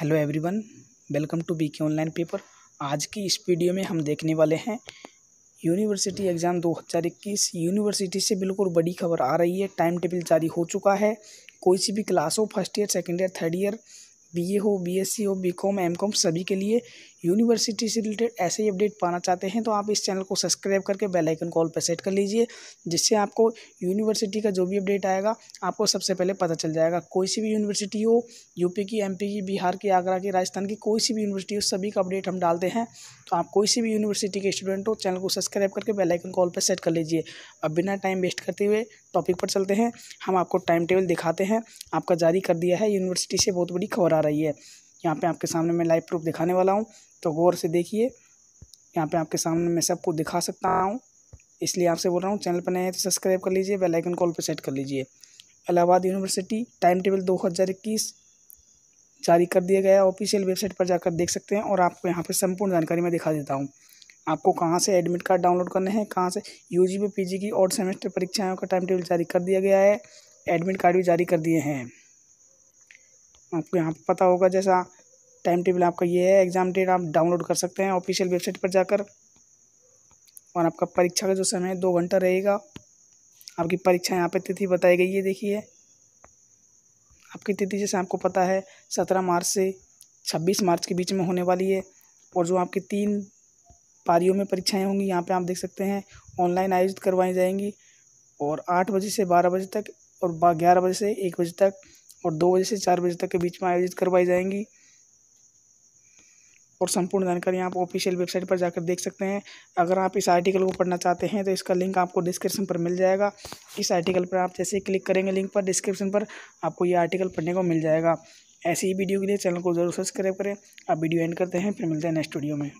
hello everyone welcome to BK online paper आज की इस वीडियो में हम देखने वाले हैं यूनिवर्सिटी एग्ज़ाम 2021 यूनिवर्सिटी से बिल्कुल बड़ी खबर आ रही है टाइम टेबल जारी हो चुका है कोई सी भी क्लास हो first year second year third year BA हो बीएससी हो बीकॉम एमकॉम सभी के लिए यूनिवर्सिटी से रिलेटेड ऐसे ही अपडेट पाना चाहते हैं तो आप इस चैनल को सब्सक्राइब करके बेल आइकन कॉल पर सेट कर लीजिए जिससे आपको यूनिवर्सिटी का जो भी अपडेट आएगा आपको सबसे पहले पता चल जाएगा कोई सी भी यूनिवर्सिटी हो यूपी की एमपी की बिहार की आगरा की राजस्थान की कोई सी भी यूनिवर्सिटी हो सभी का अपडेट हम डालते हैं तो आप कोई सी भी यूनिवर्सिटी के स्टूडेंट हो चैनल को सब्सक्राइब करके बेलाइकन कॉल पर सेट कर लीजिए अब बिना टाइम वेस्ट करते हुए टॉपिक पर चलते हैं हम आपको टाइम टेबल दिखाते हैं आपका जारी कर दिया है यूनिवर्सिटी से बहुत बड़ी खबर आ रही है यहाँ पे आपके सामने मैं लाइव प्रूफ दिखाने वाला हूँ तो गौर से देखिए यहाँ पे आपके सामने मैं सबको दिखा सकता हूँ इसलिए आपसे बोल रहा हूँ चैनल पर नए हैं तो सब्सक्राइब कर लीजिए बेल आइकन कॉल पर सेट कर लीजिए इलाहाबाद यूनिवर्सिटी टाइम टेबल दो हज़ार इक्कीस जारी कर दिया गया ऑफिशियल वेबसाइट पर जाकर देख सकते हैं और आपको यहाँ पर संपूर्ण जानकारी मैं दिखा देता हूँ आपको कहाँ से एडमिट कार्ड डाउनलोड करने हैं कहाँ से यू जी पी की और सेमेस्टर परीक्षाओं का टाइम टेबल जारी कर दिया गया है एडमिट कार्ड भी जारी कर दिए हैं आपको यहाँ पर पता होगा जैसा टाइम टेबल आपका ये है एग्ज़ाम डेट आप डाउनलोड कर सकते हैं ऑफिशियल वेबसाइट पर जाकर और आपका परीक्षा का जो समय दो घंटा रहेगा आपकी परीक्षा यहाँ पे तिथि बताई गई है देखिए आपकी तिथि जैसे आपको पता है सत्रह मार्च से छब्बीस मार्च के बीच में होने वाली है और जो आपकी तीन पारियों में परीक्षाएं होंगी यहाँ पे आप देख सकते हैं ऑनलाइन आयोजित करवाई जाएंगी और आठ बजे से बारह बजे तक और ग्यारह बजे से एक बजे तक और दो बजे से चार बजे तक के बीच में आयोजित करवाई जाएंगी और संपूर्ण जानकारी आप ऑफिशियल वेबसाइट पर जाकर देख सकते हैं अगर आप इस आर्टिकल को पढ़ना चाहते हैं तो इसका लिंक आपको डिस्क्रिप्शन पर मिल जाएगा इस आर्टिकल पर आप जैसे ही क्लिक करेंगे लिंक पर डिस्क्रिप्शन पर आपको ये आर्टिकल पढ़ने को मिल जाएगा ऐसी ही वीडियो के लिए चैनल को जरूर सब्सक्राइब करें आप वीडियो एंड करते हैं फिर मिलते हैं नेक्स्ट वीडियो में